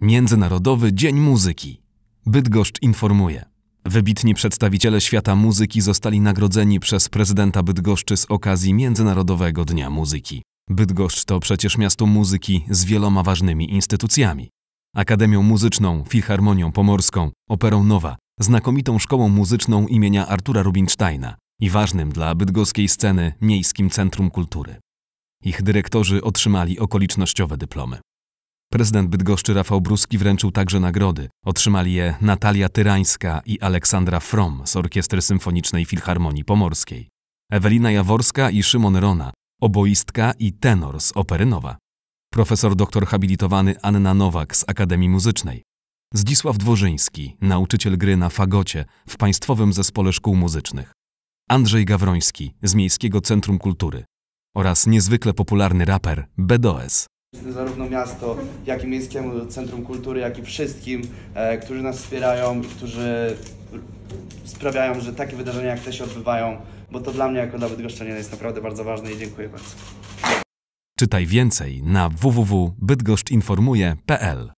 Międzynarodowy Dzień Muzyki. Bydgoszcz informuje. Wybitni przedstawiciele świata muzyki zostali nagrodzeni przez prezydenta Bydgoszczy z okazji Międzynarodowego Dnia Muzyki. Bydgoszcz to przecież miasto muzyki z wieloma ważnymi instytucjami. Akademią Muzyczną, Filharmonią Pomorską, Operą Nowa, znakomitą szkołą muzyczną imienia Artura Rubinsteina i ważnym dla bydgoskiej sceny Miejskim Centrum Kultury. Ich dyrektorzy otrzymali okolicznościowe dyplomy. Prezydent Bydgoszczy Rafał Bruski wręczył także nagrody. Otrzymali je Natalia Tyrańska i Aleksandra From z Orkiestry Symfonicznej Filharmonii Pomorskiej, Ewelina Jaworska i Szymon Rona, oboistka i tenor z opery nowa, profesor doktor habilitowany Anna Nowak z Akademii Muzycznej, Zdzisław Dworzyński, nauczyciel gry na fagocie w Państwowym Zespole Szkół Muzycznych, Andrzej Gawroński z Miejskiego Centrum Kultury oraz niezwykle popularny raper BDOS zarówno miasto, jak i Miejskiemu Centrum Kultury, jak i wszystkim, e, którzy nas wspierają i którzy sprawiają, że takie wydarzenia jak te się odbywają, bo to dla mnie jako dla Bydgoszczanina jest naprawdę bardzo ważne i dziękuję bardzo. Czytaj więcej na www.bydgoszczinformuje.pl